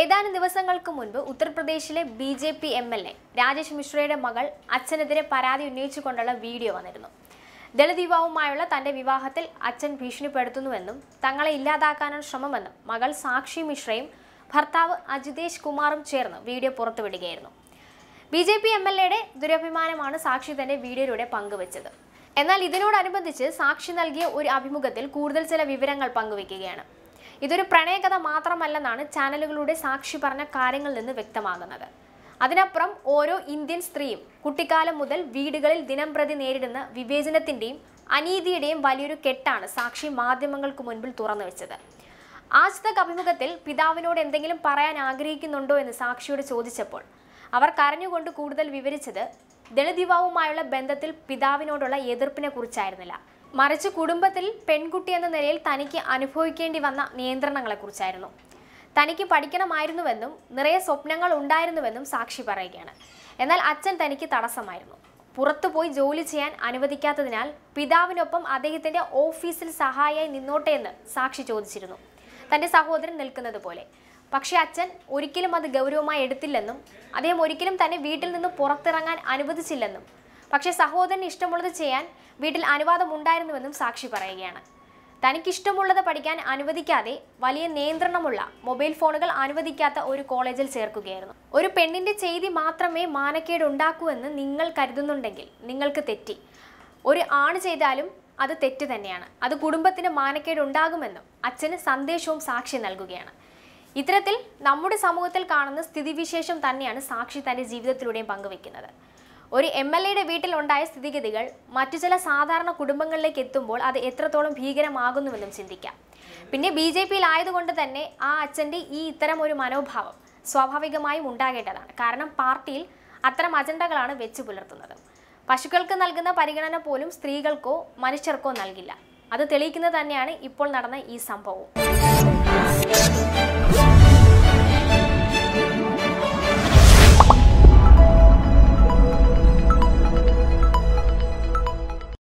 ഏതാനും ദിവസങ്ങൾക്ക് മുൻപ് ഉത്തർപ്രദേശിലെ B J P M L A Rajesh മിശ്രയുടെ മകൾ അച്ഛനെതിരെ പരാതി ഉന്നയിച്ചുകൊണ്ടുള്ള വീഡിയോ വന്നിരുന്നു ദളിത് യുവാവുമായുള്ള തന്റെ വിവാഹത്തിൽ അച്ഛൻ ഭീഷണിപ്പെടുത്തുന്നുവെന്നും തങ്ങളെ ഇല്ലാതാക്കാനാണ് ശ്രമമെന്നും മകൾ സാക്ഷി മിശ്രയും ഭർത്താവ് അജിതേഷ് കുമാറും ചേർന്ന് വീഡിയോ പുറത്തുവിടുകയായിരുന്നു B J P M L എയുടെ ദുരഭിമാനമാണ് സാക്ഷി തന്റെ വീഡിയോയിലൂടെ പങ്കുവച്ചത് എന്നാൽ ഇതിനോടനുബന്ധിച്ച് സാക്ഷി നൽകിയ ഒരു അഭിമുഖത്തിൽ കൂടുതൽ ചില വിവരങ്ങൾ പങ്കുവയ്ക്കുകയാണ് ഇതൊരു പ്രണയകഥ മാത്രമല്ലെന്നാണ് ചാനലുകളുടെ സാക്ഷി പറഞ്ഞ കാര്യങ്ങളിൽ നിന്ന് വ്യക്തമാകുന്നത് അതിനപ്പുറം ഓരോ ഇന്ത്യൻ സ്ത്രീയും കുട്ടിക്കാലം മുതൽ വീടുകളിൽ പ്രതി നേരിടുന്ന വിവേചനത്തിൻ്റെയും അനീതിയുടെയും വലിയൊരു കെട്ടാണ് സാക്ഷി മാധ്യമങ്ങൾക്ക് മുൻപിൽ തുറന്നു വെച്ചത് ആജ് തക് അഭിമുഖത്തിൽ പിതാവിനോട് എന്തെങ്കിലും പറയാൻ ആഗ്രഹിക്കുന്നുണ്ടോ എന്ന് സാക്ഷിയോട് ചോദിച്ചപ്പോൾ അവർ കരഞ്ഞുകൊണ്ട് കൂടുതൽ വിവരിച്ചത് ദളിത് യുവാവുമായുള്ള ബന്ധത്തിൽ പിതാവിനോടുള്ള എതിർപ്പിനെ കുറിച്ചായിരുന്നില്ല മറിച്ച് കുടുംബത്തിൽ പെൺകുട്ടി എന്ന നിലയിൽ തനിക്ക് അനുഭവിക്കേണ്ടി വന്ന നിയന്ത്രണങ്ങളെക്കുറിച്ചായിരുന്നു തനിക്ക് പഠിക്കണമായിരുന്നുവെന്നും നിറയെ സ്വപ്നങ്ങൾ ഉണ്ടായിരുന്നുവെന്നും സാക്ഷി പറയുകയാണ് എന്നാൽ അച്ഛൻ തനിക്ക് തടസ്സമായിരുന്നു പുറത്തുപോയി ജോലി ചെയ്യാൻ അനുവദിക്കാത്തതിനാൽ പിതാവിനൊപ്പം അദ്ദേഹത്തിൻ്റെ ഓഫീസിൽ സഹായിയായി നിന്നോട്ടെ എന്ന് സാക്ഷി ചോദിച്ചിരുന്നു തൻ്റെ സഹോദരൻ നിൽക്കുന്നത് പോലെ പക്ഷേ അച്ഛൻ ഒരിക്കലും അത് ഗൗരവമായി എടുത്തില്ലെന്നും അദ്ദേഹം ഒരിക്കലും തന്നെ വീട്ടിൽ നിന്ന് പുറത്തിറങ്ങാൻ അനുവദിച്ചില്ലെന്നും പക്ഷേ സഹോദരന് ഇഷ്ടമുള്ളത് ചെയ്യാൻ വീട്ടിൽ അനുവാദമുണ്ടായിരുന്നുവെന്നും സാക്ഷി പറയുകയാണ് തനിക്കിഷ്ടമുള്ളത് പഠിക്കാൻ അനുവദിക്കാതെ വലിയ നിയന്ത്രണമുള്ള മൊബൈൽ ഫോണുകൾ അനുവദിക്കാത്ത ഒരു കോളേജിൽ ചേർക്കുകയായിരുന്നു ഒരു പെണ്ണിന്റെ ചെയ്തി മാത്രമേ മാനക്കേട് നിങ്ങൾ കരുതുന്നുണ്ടെങ്കിൽ നിങ്ങൾക്ക് തെറ്റി ഒരു ആണ് ചെയ്താലും അത് തെറ്റ് തന്നെയാണ് അത് കുടുംബത്തിന് മാനക്കേട് ഉണ്ടാകുമെന്നും അച്ഛന് സന്ദേശവും സാക്ഷി നൽകുകയാണ് ഇത്തരത്തിൽ നമ്മുടെ സമൂഹത്തിൽ കാണുന്ന സ്ഥിതിവിശേഷം തന്നെയാണ് സാക്ഷി തൻ്റെ ജീവിതത്തിലൂടെയും പങ്കുവെക്കുന്നത് ഒരു എം എൽ എയുടെ വീട്ടിലുണ്ടായ സ്ഥിതിഗതികൾ മറ്റു ചില സാധാരണ കുടുംബങ്ങളിലേക്ക് എത്തുമ്പോൾ അത് എത്രത്തോളം ഭീകരമാകുന്നുവെന്നും ചിന്തിക്കാം പിന്നെ ബി ജെ ആയതുകൊണ്ട് തന്നെ ആ അച്ഛൻ്റെ ഈ ഇത്തരം ഒരു മനോഭാവം സ്വാഭാവികമായും ഉണ്ടാകേണ്ടതാണ് കാരണം പാർട്ടിയിൽ അത്തരം അജണ്ടകളാണ് വെച്ച് പുലർത്തുന്നത് പശുക്കൾക്ക് നൽകുന്ന പരിഗണന പോലും സ്ത്രീകൾക്കോ മനുഷ്യർക്കോ നൽകില്ല അത് തെളിയിക്കുന്നത് തന്നെയാണ് ഇപ്പോൾ നടന്ന ഈ സംഭവം